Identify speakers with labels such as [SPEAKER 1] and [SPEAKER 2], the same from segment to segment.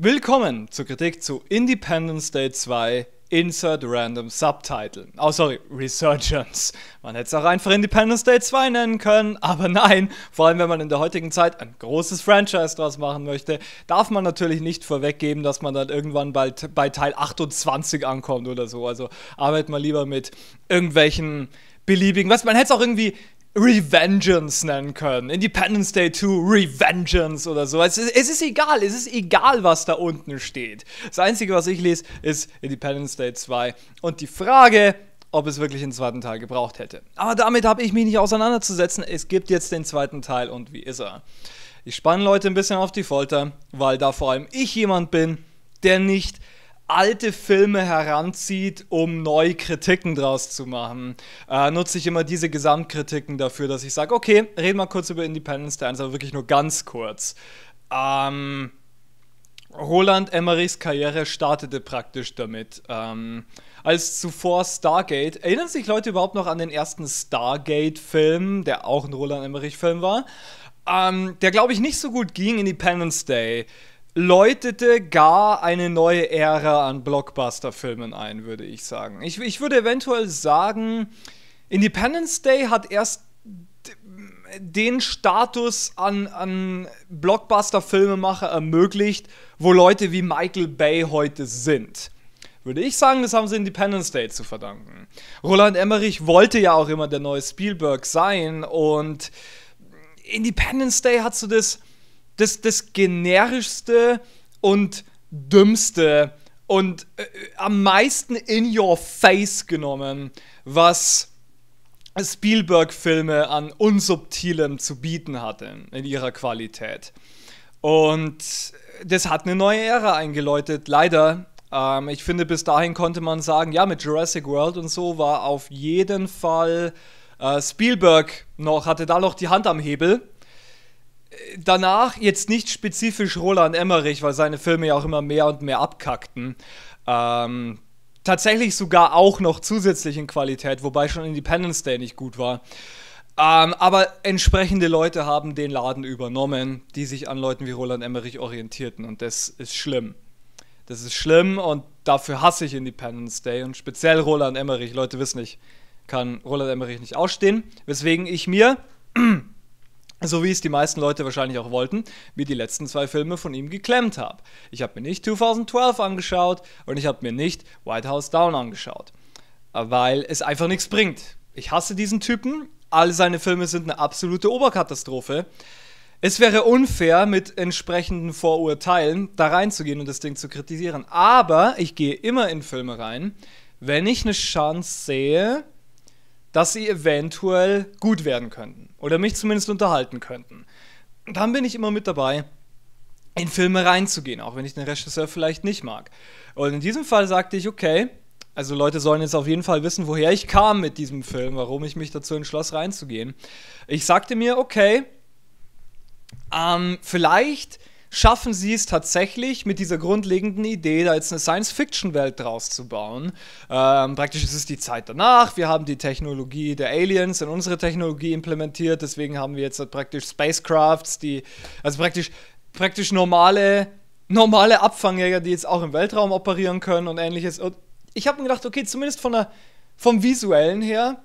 [SPEAKER 1] Willkommen zur Kritik zu Independence Day 2 Insert Random Subtitle. Oh, sorry, Resurgence. Man hätte es auch einfach Independence Day 2 nennen können, aber nein, vor allem wenn man in der heutigen Zeit ein großes Franchise draus machen möchte, darf man natürlich nicht vorweggeben, dass man dann irgendwann bald bei Teil 28 ankommt oder so. Also arbeitet mal lieber mit irgendwelchen beliebigen, was man hätte es auch irgendwie Revengeance nennen können. Independence Day 2 Revengeance oder so. Es ist, es ist, egal, es ist egal, was da unten steht. Das Einzige, was ich lese, ist Independence Day 2 und die Frage, ob es wirklich einen zweiten Teil gebraucht hätte. Aber damit habe ich mich nicht auseinanderzusetzen. Es gibt jetzt den zweiten Teil und wie ist er? Ich spanne Leute ein bisschen auf die Folter, weil da vor allem ich jemand bin, der nicht alte Filme heranzieht, um neue Kritiken draus zu machen, äh, nutze ich immer diese Gesamtkritiken dafür, dass ich sage, okay, reden wir kurz über Independence Day 1, also aber wirklich nur ganz kurz. Ähm, Roland Emmerichs Karriere startete praktisch damit. Ähm, als zuvor Stargate. Erinnern sich Leute überhaupt noch an den ersten Stargate-Film, der auch ein Roland Emmerich-Film war? Ähm, der, glaube ich, nicht so gut ging, Independence Day läutete gar eine neue Ära an Blockbuster-Filmen ein, würde ich sagen. Ich, ich würde eventuell sagen, Independence Day hat erst den Status an, an Blockbuster-Filmemacher ermöglicht, wo Leute wie Michael Bay heute sind. Würde ich sagen, das haben sie Independence Day zu verdanken. Roland Emmerich wollte ja auch immer der neue Spielberg sein und Independence Day hat so das das, das generischste und dümmste und äh, am meisten in your face genommen, was Spielberg-Filme an Unsubtilem zu bieten hatten in ihrer Qualität. Und das hat eine neue Ära eingeläutet, leider. Ähm, ich finde, bis dahin konnte man sagen, ja, mit Jurassic World und so war auf jeden Fall äh, Spielberg noch, hatte da noch die Hand am Hebel danach jetzt nicht spezifisch Roland Emmerich, weil seine Filme ja auch immer mehr und mehr abkackten. Ähm, tatsächlich sogar auch noch zusätzlich in Qualität, wobei schon Independence Day nicht gut war. Ähm, aber entsprechende Leute haben den Laden übernommen, die sich an Leuten wie Roland Emmerich orientierten und das ist schlimm. Das ist schlimm und dafür hasse ich Independence Day und speziell Roland Emmerich. Leute wissen nicht, kann Roland Emmerich nicht ausstehen, weswegen ich mir so wie es die meisten Leute wahrscheinlich auch wollten, wie die letzten zwei Filme von ihm geklemmt habe. Ich habe mir nicht 2012 angeschaut und ich habe mir nicht White House Down angeschaut, weil es einfach nichts bringt. Ich hasse diesen Typen, alle seine Filme sind eine absolute Oberkatastrophe. Es wäre unfair, mit entsprechenden Vorurteilen da reinzugehen und das Ding zu kritisieren. Aber ich gehe immer in Filme rein, wenn ich eine Chance sehe, dass sie eventuell gut werden könnten oder mich zumindest unterhalten könnten. Dann bin ich immer mit dabei, in Filme reinzugehen, auch wenn ich den Regisseur vielleicht nicht mag. Und in diesem Fall sagte ich, okay, also Leute sollen jetzt auf jeden Fall wissen, woher ich kam mit diesem Film, warum ich mich dazu entschloss reinzugehen. Ich sagte mir, okay, ähm, vielleicht schaffen sie es tatsächlich mit dieser grundlegenden Idee, da jetzt eine Science-Fiction-Welt draus zu bauen. Ähm, praktisch ist es die Zeit danach. Wir haben die Technologie der Aliens in unsere Technologie implementiert. Deswegen haben wir jetzt halt praktisch Spacecrafts, die, also praktisch, praktisch normale, normale Abfangjäger, die jetzt auch im Weltraum operieren können und ähnliches. Und ich habe mir gedacht, okay, zumindest von der, vom visuellen her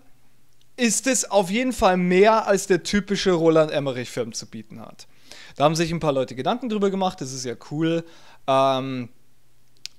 [SPEAKER 1] ist es auf jeden Fall mehr, als der typische Roland Emmerich-Film zu bieten hat. Da haben sich ein paar Leute Gedanken drüber gemacht, das ist ja cool. Ähm,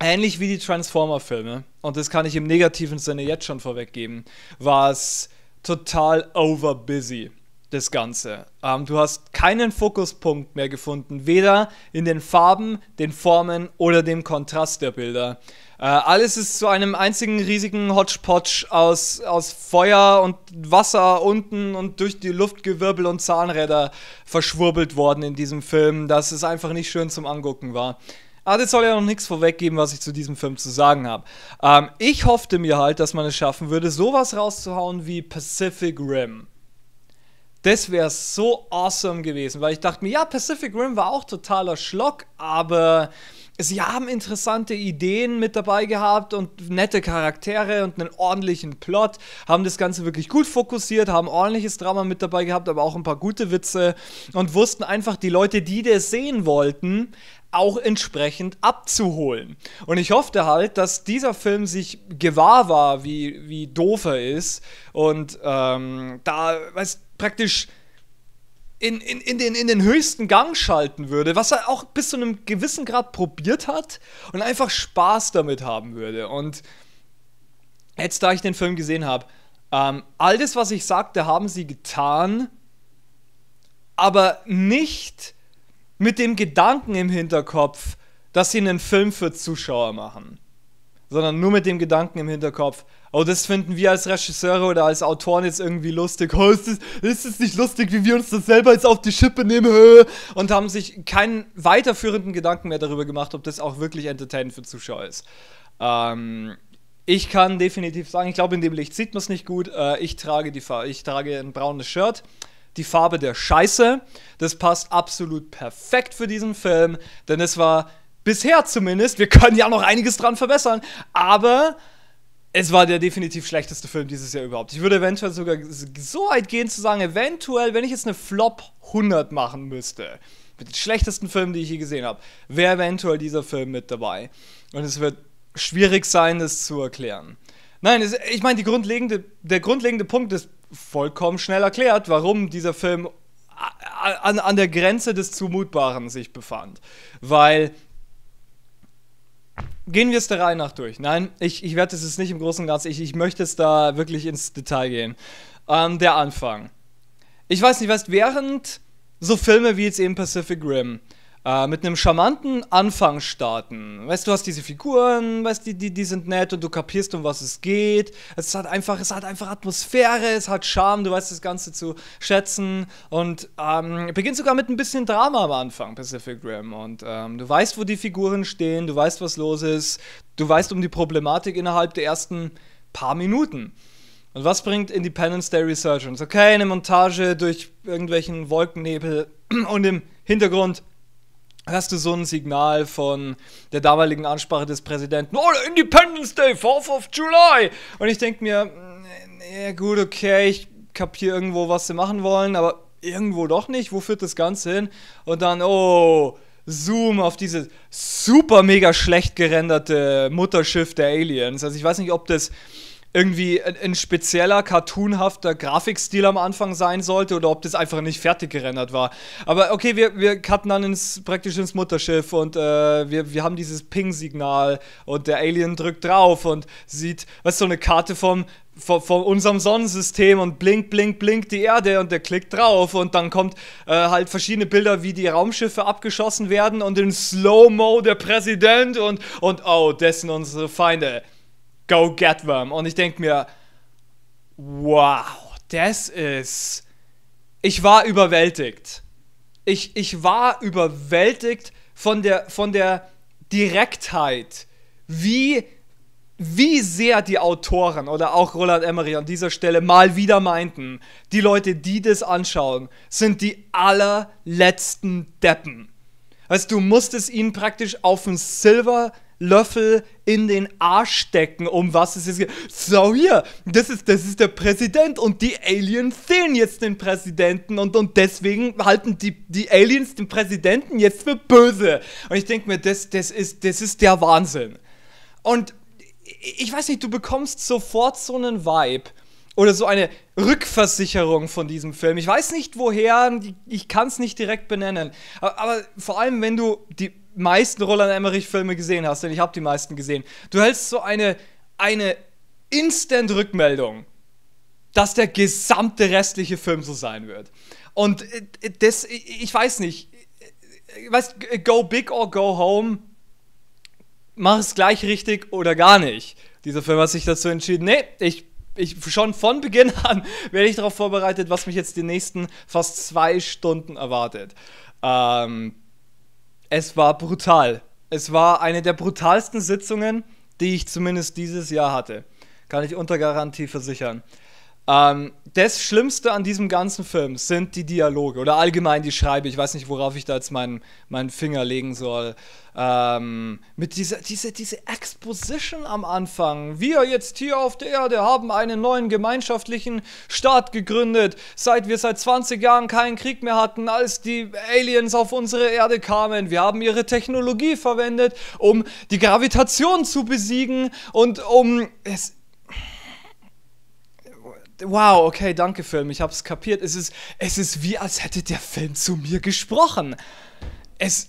[SPEAKER 1] ähnlich wie die Transformer-Filme, und das kann ich im negativen Sinne jetzt schon vorweggeben, war es total overbusy das Ganze. Ähm, du hast keinen Fokuspunkt mehr gefunden, weder in den Farben, den Formen oder dem Kontrast der Bilder. Äh, alles ist zu einem einzigen riesigen Hodgepodge aus, aus Feuer und Wasser unten und durch die Luftgewirbel und Zahnräder verschwurbelt worden in diesem Film, dass es einfach nicht schön zum Angucken war. Aber das soll ja noch nichts vorweggeben, was ich zu diesem Film zu sagen habe. Ähm, ich hoffte mir halt, dass man es schaffen würde, sowas rauszuhauen wie Pacific Rim. Das wäre so awesome gewesen, weil ich dachte mir, ja, Pacific Rim war auch totaler Schlock, aber sie haben interessante Ideen mit dabei gehabt und nette Charaktere und einen ordentlichen Plot, haben das Ganze wirklich gut fokussiert, haben ordentliches Drama mit dabei gehabt, aber auch ein paar gute Witze und wussten einfach die Leute, die das sehen wollten, auch entsprechend abzuholen. Und ich hoffte halt, dass dieser Film sich gewahr war, wie, wie doof er ist und ähm, da weißt, praktisch in, in, in, den, in den höchsten Gang schalten würde, was er auch bis zu einem gewissen Grad probiert hat und einfach Spaß damit haben würde. Und jetzt, da ich den Film gesehen habe, ähm, all das, was ich sagte, haben sie getan, aber nicht mit dem Gedanken im Hinterkopf, dass sie einen Film für Zuschauer machen sondern nur mit dem Gedanken im Hinterkopf, oh, das finden wir als Regisseure oder als Autoren jetzt irgendwie lustig. Oh, ist es ist das nicht lustig, wie wir uns das selber jetzt auf die Schippe nehmen? Und haben sich keinen weiterführenden Gedanken mehr darüber gemacht, ob das auch wirklich entertainend für Zuschauer ist. Ähm, ich kann definitiv sagen, ich glaube, in dem Licht sieht man es nicht gut. Äh, ich, trage die ich trage ein braunes Shirt die Farbe der Scheiße. Das passt absolut perfekt für diesen Film, denn es war Bisher zumindest. Wir können ja noch einiges dran verbessern. Aber es war der definitiv schlechteste Film dieses Jahr überhaupt. Ich würde eventuell sogar so weit gehen zu sagen, eventuell, wenn ich jetzt eine Flop 100 machen müsste, mit den schlechtesten Filmen, die ich je gesehen habe, wäre eventuell dieser Film mit dabei. Und es wird schwierig sein, das zu erklären. Nein, es, ich meine, grundlegende, der grundlegende Punkt ist vollkommen schnell erklärt, warum dieser Film an, an der Grenze des Zumutbaren sich befand. Weil gehen wir es der Reihe nach durch. Nein, ich, ich werde es jetzt nicht im Großen und Ganzen, ich, ich möchte es da wirklich ins Detail gehen. Ähm, der Anfang. Ich weiß nicht, was während so Filme wie jetzt eben Pacific Rim, äh, mit einem charmanten Anfang starten. Weißt du, hast diese Figuren, weißt die, die, die sind nett und du kapierst, um was es geht. Es hat einfach, es hat einfach Atmosphäre, es hat Charme, du weißt das Ganze zu schätzen und ähm, beginnt sogar mit ein bisschen Drama am Anfang, Pacific Rim. Und ähm, du weißt, wo die Figuren stehen, du weißt, was los ist, du weißt um die Problematik innerhalb der ersten paar Minuten. Und was bringt Independence Day Resurgence? Okay, eine Montage durch irgendwelchen Wolkennebel und im Hintergrund hast du so ein Signal von der damaligen Ansprache des Präsidenten, oh, Independence Day, 4th of July. Und ich denke mir, mm, ja gut, okay, ich kapiere irgendwo, was sie machen wollen, aber irgendwo doch nicht. Wo führt das Ganze hin? Und dann, oh, Zoom auf dieses super mega schlecht gerenderte Mutterschiff der Aliens. Also ich weiß nicht, ob das irgendwie ein, ein, spezieller, cartoonhafter Grafikstil am Anfang sein sollte oder ob das einfach nicht fertig gerendert war. Aber okay, wir, wir cutten dann ins, praktisch ins Mutterschiff und äh, wir, wir haben dieses Ping-Signal und der Alien drückt drauf und sieht, was so eine Karte vom, von, von, unserem Sonnensystem und blinkt, blinkt, blinkt die Erde und der klickt drauf und dann kommt äh, halt verschiedene Bilder, wie die Raumschiffe abgeschossen werden und in Slow-Mo der Präsident und, und oh, das sind unsere Feinde go get them. Und ich denke mir, wow, das ist. Ich war überwältigt. Ich, ich war überwältigt von der, von der Direktheit, wie, wie sehr die Autoren oder auch Roland Emery an dieser Stelle mal wieder meinten, die Leute, die das anschauen, sind die allerletzten Deppen. Weißt du, musst es ihnen praktisch auf dem Silver Löffel in den Arsch stecken, um was es jetzt geht. So hier, das ist, das ist der Präsident und die Aliens sehen jetzt den Präsidenten und, und deswegen halten die, die Aliens den Präsidenten jetzt für böse. Und ich denke mir, das, das, ist, das ist der Wahnsinn. Und ich weiß nicht, du bekommst sofort so einen Vibe oder so eine Rückversicherung von diesem Film. Ich weiß nicht woher, ich kann es nicht direkt benennen. Aber, aber vor allem, wenn du die meisten Roland Emmerich-Filme gesehen hast, denn ich habe die meisten gesehen. Du hältst so eine, eine Instant-Rückmeldung, dass der gesamte restliche Film so sein wird. Und äh, das, ich weiß nicht, äh, weißt, äh, go big or go home, mach es gleich richtig oder gar nicht. Dieser Film hat sich dazu entschieden, nee, ich ich schon von Beginn an werde ich darauf vorbereitet, was mich jetzt die nächsten fast zwei Stunden erwartet. Ähm, es war brutal. Es war eine der brutalsten Sitzungen, die ich zumindest dieses Jahr hatte. Kann ich unter Garantie versichern. Ähm, das Schlimmste an diesem ganzen Film sind die Dialoge oder allgemein die Schreibe. Ich weiß nicht, worauf ich da jetzt meinen, meinen Finger legen soll. Ähm, mit dieser, diese, diese Exposition am Anfang. Wir jetzt hier auf der Erde haben einen neuen gemeinschaftlichen Staat gegründet, seit wir seit 20 Jahren keinen Krieg mehr hatten, als die Aliens auf unsere Erde kamen. Wir haben ihre Technologie verwendet, um die Gravitation zu besiegen und um... Es, Wow, okay, danke Film, ich hab's kapiert. Es ist, es ist wie, als hätte der Film zu mir gesprochen. Es,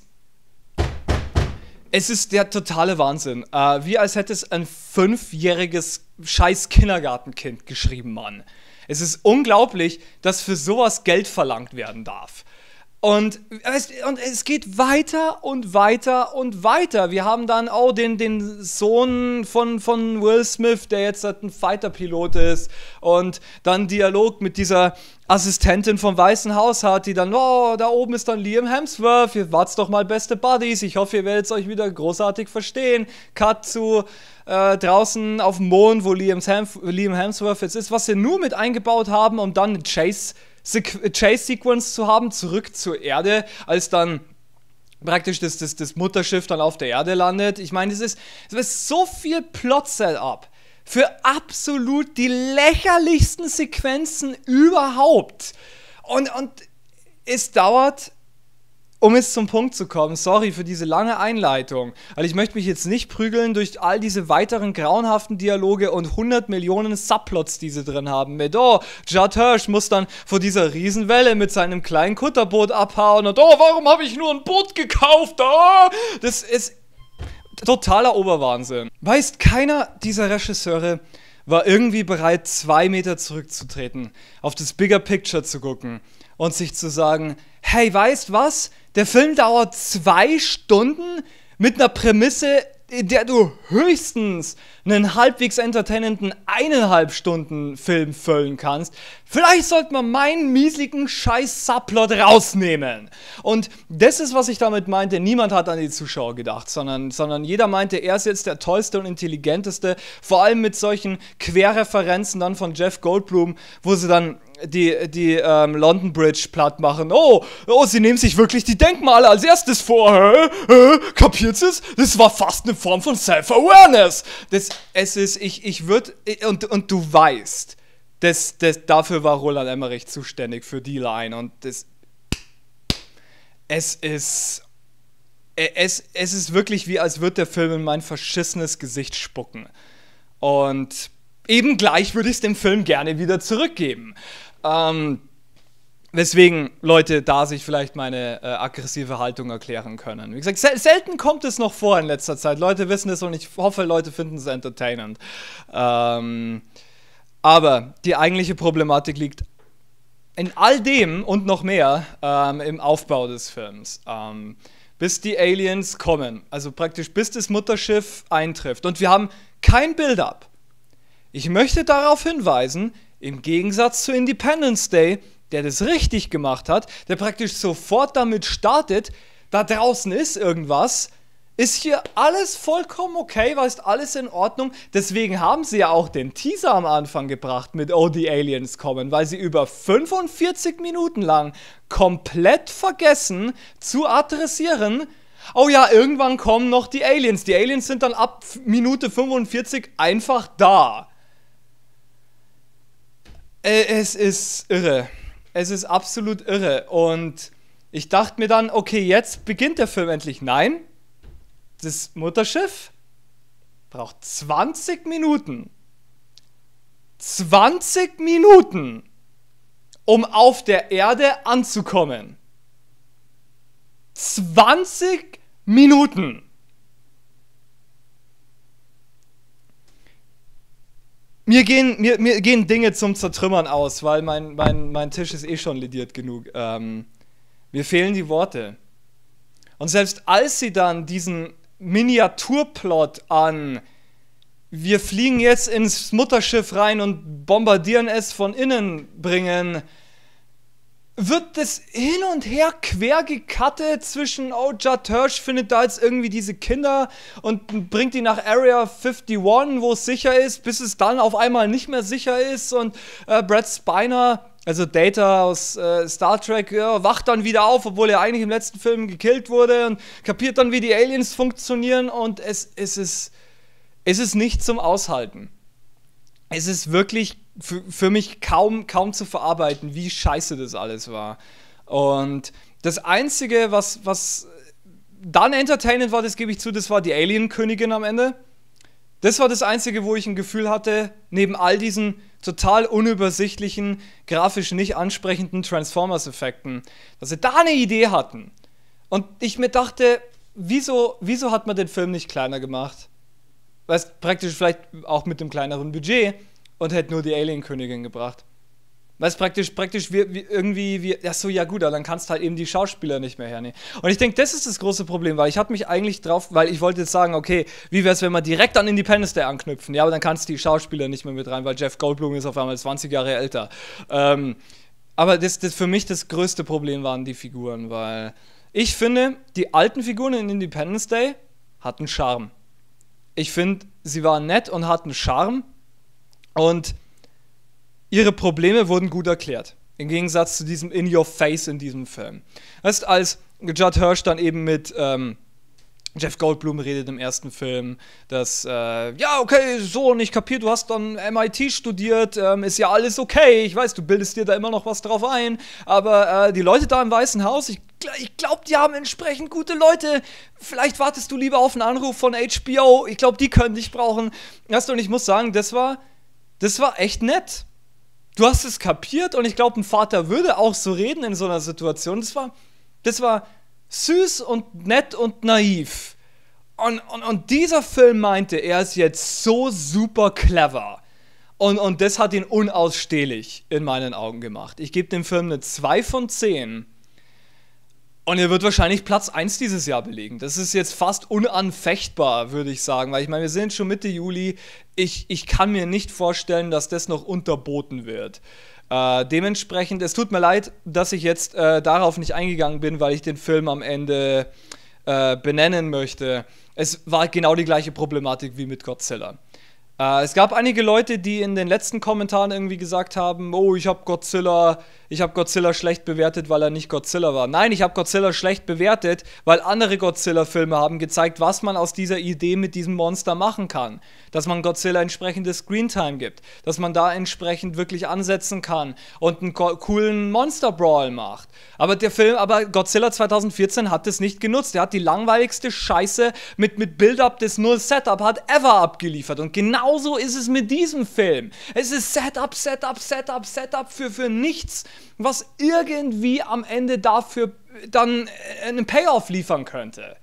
[SPEAKER 1] es ist der totale Wahnsinn. Äh, wie als hätte es ein fünfjähriges scheiß Kindergartenkind geschrieben, Mann. Es ist unglaublich, dass für sowas Geld verlangt werden darf. Und es, und es geht weiter und weiter und weiter. Wir haben dann auch oh, den, den Sohn von, von Will Smith, der jetzt halt ein Fighter-Pilot ist. Und dann Dialog mit dieser Assistentin vom Weißen Haus hat, die dann, oh, da oben ist dann Liam Hemsworth, ihr wart's doch mal beste Buddies. Ich hoffe, ihr werdet es euch wieder großartig verstehen. Cut zu äh, draußen auf dem Mond, wo Liam, Hemsworth jetzt ist, was sie nur mit eingebaut haben, um dann eine Chase- Chase-Sequence zu haben, zurück zur Erde, als dann praktisch das, das, das Mutterschiff dann auf der Erde landet. Ich meine, es ist, ist so viel Plot-Setup für absolut die lächerlichsten Sequenzen überhaupt. Und, und es dauert um es zum Punkt zu kommen, sorry für diese lange Einleitung, weil ich möchte mich jetzt nicht prügeln durch all diese weiteren grauenhaften Dialoge und 100 Millionen Subplots, die sie drin haben. Mit, oh, Judd Hirsch muss dann vor dieser Riesenwelle mit seinem kleinen Kutterboot abhauen und, oh, warum habe ich nur ein Boot gekauft? Oh, das ist totaler Oberwahnsinn. Weißt, keiner dieser Regisseure war irgendwie bereit, zwei Meter zurückzutreten, auf das Bigger Picture zu gucken und sich zu sagen, hey, weißt was? Der Film dauert zwei Stunden mit einer Prämisse, in der du höchstens einen halbwegs entertainenden eineinhalb Stunden Film füllen kannst, vielleicht sollte man meinen miesigen Scheiß-Subplot rausnehmen. Und das ist, was ich damit meinte. Niemand hat an die Zuschauer gedacht, sondern, sondern jeder meinte, er ist jetzt der tollste und intelligenteste, vor allem mit solchen Querreferenzen dann von Jeff Goldblum, wo sie dann die, die ähm, London Bridge platt machen. Oh, oh, sie nehmen sich wirklich die Denkmale als erstes vor. Hä? Hä? Kapiert's es? Das war fast eine Form von Self-Awareness. Das, es ist, ich, ich würde, und, und du weißt, das, das, dafür war Roland Emmerich zuständig für die Line und das, es ist, e, es, es ist wirklich wie, als würde der Film in mein verschissenes Gesicht spucken. Und eben gleich würde ich es dem Film gerne wieder zurückgeben. Ähm, deswegen, Leute, da sich vielleicht meine äh, aggressive Haltung erklären können. Wie gesagt, sel selten kommt es noch vor in letzter Zeit. Leute wissen es und ich hoffe, Leute finden es entertainend. Ähm, aber die eigentliche Problematik liegt in all dem und noch mehr ähm, im Aufbau des Films. Ähm, bis die Aliens kommen, also praktisch bis das Mutterschiff eintrifft. Und wir haben kein Build-up. Ich möchte darauf hinweisen, im Gegensatz zu Independence Day, der das richtig gemacht hat, der praktisch sofort damit startet, da draußen ist irgendwas, ist hier alles vollkommen okay, war ist alles in Ordnung. Deswegen haben sie ja auch den Teaser am Anfang gebracht mit Oh, die Aliens kommen, weil sie über 45 Minuten lang komplett vergessen zu adressieren, oh ja, irgendwann kommen noch die Aliens. Die Aliens sind dann ab Minute 45 einfach da. Äh, es ist irre. Es ist absolut irre. Und ich dachte mir dann, okay, jetzt beginnt der Film endlich. Nein, das Mutterschiff braucht 20 Minuten. 20 Minuten, um auf der Erde anzukommen. 20 Minuten. mir gehen, mir, mir gehen Dinge zum Zertrümmern aus, weil mein, mein, mein Tisch ist eh schon lediert genug. Ähm, mir fehlen die Worte. Und selbst als sie dann diesen Miniaturplot an wir fliegen jetzt ins Mutterschiff rein und bombardieren es von innen bringen, wird das hin und her quer gekattet zwischen, oh, Judd Hirsch findet da jetzt irgendwie diese Kinder und bringt die nach Area 51, wo es sicher ist, bis es dann auf einmal nicht mehr sicher ist und äh, Brad Spiner also Data aus äh, Star Trek ja, wacht dann wieder auf, obwohl er eigentlich im letzten Film gekillt wurde und kapiert dann, wie die Aliens funktionieren und es, es, ist, es ist nicht zum Aushalten. Es ist wirklich für, für mich kaum, kaum zu verarbeiten, wie scheiße das alles war. Und das Einzige, was, was dann entertainend war, das gebe ich zu, das war die Alien-Königin am Ende. Das war das Einzige, wo ich ein Gefühl hatte, neben all diesen total unübersichtlichen, grafisch nicht ansprechenden Transformers-Effekten, dass sie da eine Idee hatten. Und ich mir dachte, wieso, wieso hat man den Film nicht kleiner gemacht? Weil es praktisch vielleicht auch mit dem kleineren Budget und hätte nur die Alien-Königin gebracht. Weißt praktisch, praktisch wir, wir irgendwie, wir, ja so, ja gut, dann kannst halt eben die Schauspieler nicht mehr hernehmen. Und ich denke, das ist das große Problem, weil ich hatte mich eigentlich drauf, weil ich wollte jetzt sagen, okay, wie wäre es, wenn wir direkt an Independence Day anknüpfen? Ja, aber dann kannst du die Schauspieler nicht mehr mit rein, weil Jeff Goldblum ist auf einmal 20 Jahre älter. Ähm, aber das, das für mich das größte Problem waren die Figuren, weil ich finde, die alten Figuren in Independence Day hatten Charme. Ich finde, sie waren nett und hatten Charme und ihre Probleme wurden gut erklärt. Im Gegensatz zu diesem In Your Face in diesem Film. Das heißt, als Judd Hirsch dann eben mit ähm, Jeff Goldblum redet im ersten Film, dass, äh, ja, okay, so nicht kapiert, du hast dann MIT studiert, ähm, ist ja alles okay, ich weiß, du bildest dir da immer noch was drauf ein, aber äh, die Leute da im Weißen Haus, ich, ich glaube, die haben entsprechend gute Leute, vielleicht wartest du lieber auf einen Anruf von HBO, ich glaube, die können dich brauchen. Weißt du, und ich muss sagen, das war das war echt nett. Du hast es kapiert und ich glaube, ein Vater würde auch so reden in so einer Situation. Das war, das war süß und nett und naiv. Und, und, und dieser Film meinte, er ist jetzt so super clever. Und, und das hat ihn unausstehlich in meinen Augen gemacht. Ich gebe dem Film eine 2 von 10. Und er wird wahrscheinlich Platz 1 dieses Jahr belegen. Das ist jetzt fast unanfechtbar, würde ich sagen, weil ich meine, wir sind schon Mitte Juli. Ich, ich kann mir nicht vorstellen, dass das noch unterboten wird. Äh, dementsprechend, es tut mir leid, dass ich jetzt äh, darauf nicht eingegangen bin, weil ich den Film am Ende äh, benennen möchte. Es war genau die gleiche Problematik wie mit Godzilla. Äh, es gab einige Leute, die in den letzten Kommentaren irgendwie gesagt haben, oh, ich habe Godzilla ich habe Godzilla schlecht bewertet, weil er nicht Godzilla war. Nein, ich habe Godzilla schlecht bewertet, weil andere Godzilla-Filme haben gezeigt, was man aus dieser Idee mit diesem Monster machen kann. Dass man Godzilla entsprechendes Screentime gibt, dass man da entsprechend wirklich ansetzen kann und einen coolen Monster-Brawl macht. Aber der Film, aber Godzilla 2014 hat es nicht genutzt. Er hat die langweiligste Scheiße mit, mit Build-Up des Null-Setup hat ever abgeliefert. Und genauso ist es mit diesem Film. Es ist Setup, Setup, Setup, Setup für, für nichts was irgendwie am Ende dafür dann äh, einen Payoff liefern könnte.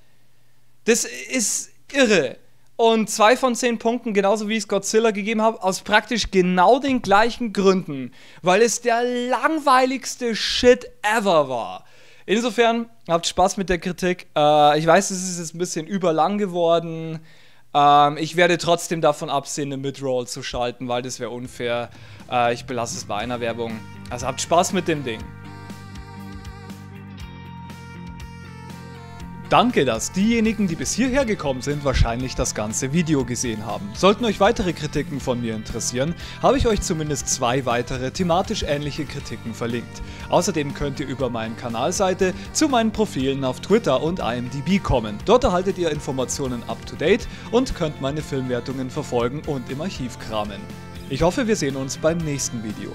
[SPEAKER 1] Das ist irre. Und zwei von zehn Punkten, genauso wie ich es Godzilla gegeben habe, aus praktisch genau den gleichen Gründen, weil es der langweiligste Shit ever war. Insofern, habt Spaß mit der Kritik. Äh, ich weiß, es ist jetzt ein bisschen überlang geworden. Ähm, ich werde trotzdem davon absehen, eine Midroll zu schalten, weil das wäre unfair. Äh, ich belasse es bei einer Werbung. Also habt Spaß mit dem Ding. Danke, dass diejenigen, die bis hierher gekommen sind, wahrscheinlich das ganze Video gesehen haben. Sollten euch weitere Kritiken von mir interessieren, habe ich euch zumindest zwei weitere thematisch ähnliche Kritiken verlinkt. Außerdem könnt ihr über meine Kanalseite zu meinen Profilen auf Twitter und IMDb kommen. Dort erhaltet ihr Informationen up to date und könnt meine Filmwertungen verfolgen und im Archiv kramen. Ich hoffe, wir sehen uns beim nächsten Video.